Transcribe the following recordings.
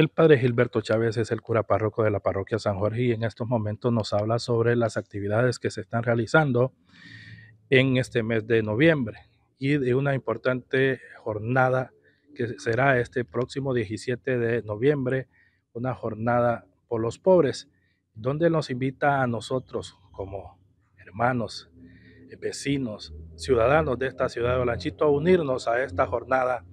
El padre Gilberto Chávez es el cura párroco de la parroquia San Jorge y en estos momentos nos habla sobre las actividades que se están realizando en este mes de noviembre y de una importante jornada que será este próximo 17 de noviembre, una jornada por los pobres, donde nos invita a nosotros como hermanos, vecinos, ciudadanos de esta ciudad de Olanchito a unirnos a esta jornada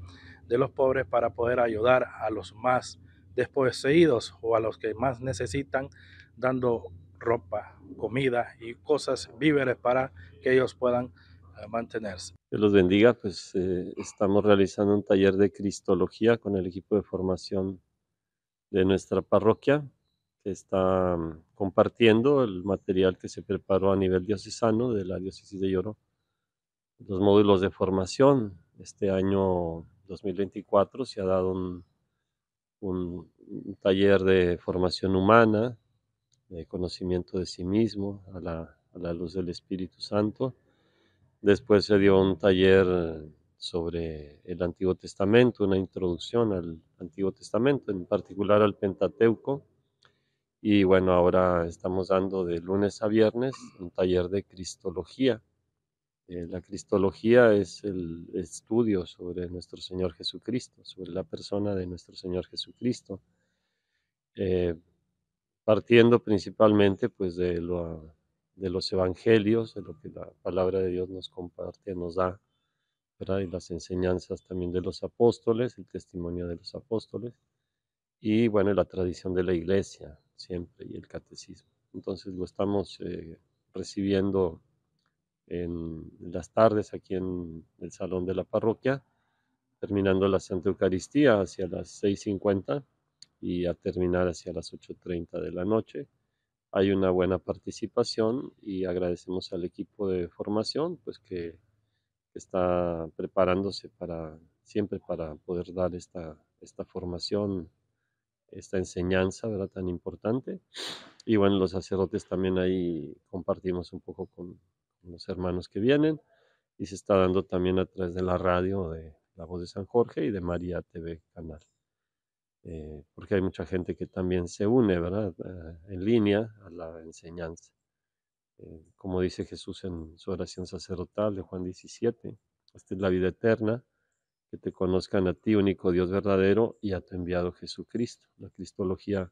de los pobres para poder ayudar a los más desposeídos o a los que más necesitan, dando ropa, comida y cosas, víveres para que ellos puedan eh, mantenerse. Que los bendiga, pues eh, estamos realizando un taller de cristología con el equipo de formación de nuestra parroquia, que está mm, compartiendo el material que se preparó a nivel diocesano de la diócesis de Lloro, los módulos de formación. Este año 2024 se ha dado un un, taller de formación humana, de conocimiento de sí mismo a la, a la luz del Espíritu Santo. Después se dio un taller sobre el Antiguo Testamento, una introducción al Antiguo Testamento, en particular al Pentateuco. Y bueno, ahora estamos dando de lunes a viernes un taller de Cristología. Eh, la cristología es el estudio sobre nuestro Señor Jesucristo, sobre la persona de nuestro Señor Jesucristo, eh, partiendo principalmente pues, de, los evangelios, de lo que la palabra de Dios nos comparte, nos da, y las enseñanzas también de los apóstoles, el testimonio de los apóstoles, y bueno, la tradición de la iglesia siempre y el catecismo. Entonces lo estamos eh, recibiendo en las tardes aquí en el salón de la parroquia, terminando la Santa Eucaristía hacia las 6.50 y a terminar hacia las 8.30 de la noche. Hay una buena participación y agradecemos al equipo de formación pues que está preparándose para siempre para poder dar esta, esta formación, esta enseñanza ¿verdad? tan importante. Y bueno, los sacerdotes también ahí compartimos un poco con, los hermanos que vienen y se está dando también a través de la radio de La Voz de San Jorge y de María TV Canal. Eh, porque hay mucha gente que también se une, ¿verdad? Eh, en línea a la enseñanza. Eh, como dice Jesús en su oración sacerdotal de Juan 17, esta es la vida eterna, que te conozcan a ti, único Dios verdadero, y a tu enviado Jesucristo. La cristología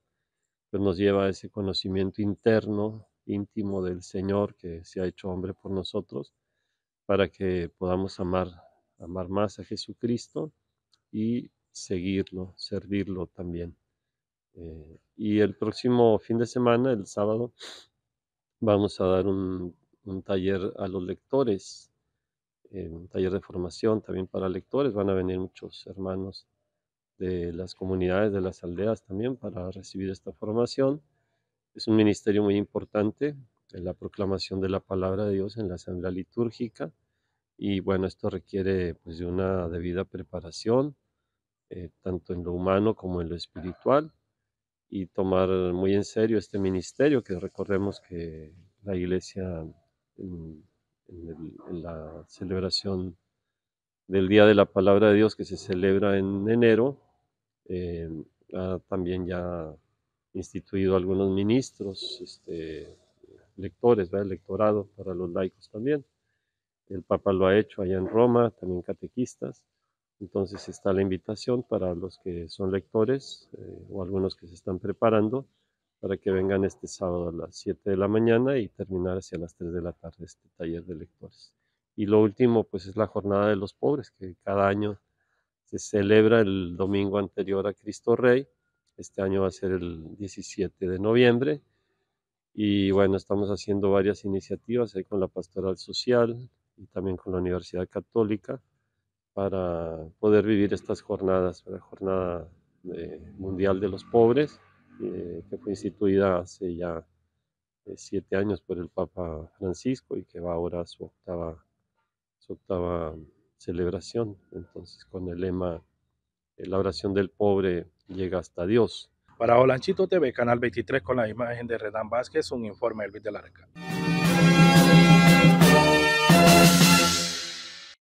pues, nos lleva a ese conocimiento interno íntimo del Señor que se ha hecho hombre por nosotros, para que podamos amar, amar más a Jesucristo y seguirlo, servirlo también. Eh, y el próximo fin de semana, el sábado, vamos a dar un, taller a los lectores, eh, un taller de formación también para lectores. Van a venir muchos hermanos de las comunidades, de las aldeas también para recibir esta formación es un ministerio muy importante en la proclamación de la palabra de Dios en la asamblea litúrgica y bueno, esto requiere pues de una debida preparación, eh, tanto en lo humano como en lo espiritual y tomar muy en serio este ministerio que recordemos que la iglesia en, la celebración del Día de la Palabra de Dios que se celebra en enero, eh, también ya instituido algunos ministros, este, lectores, ¿verdad? electorado para los laicos también. El Papa lo ha hecho allá en Roma, también catequistas. Entonces está la invitación para los que son lectores eh, o algunos que se están preparando para que vengan este sábado a las 7 de la mañana y terminar hacia las 3 de la tarde este taller de lectores. Y lo último, pues es la jornada de los pobres, que cada año se celebra el domingo anterior a Cristo Rey este año va a ser el 17 de noviembre. Y bueno, estamos haciendo varias iniciativas con la Pastoral Social y también con la Universidad Católica para poder vivir estas jornadas, la Jornada eh, Mundial de los Pobres, eh, que fue instituida hace ya eh, siete años por el Papa Francisco y que va ahora a su octava, su octava celebración. Entonces, con el lema La oración del pobre llega hasta Dios. Para Olanchito TV, Canal 23, con la imagen de Redán Vázquez, un informe Elvis del Arca.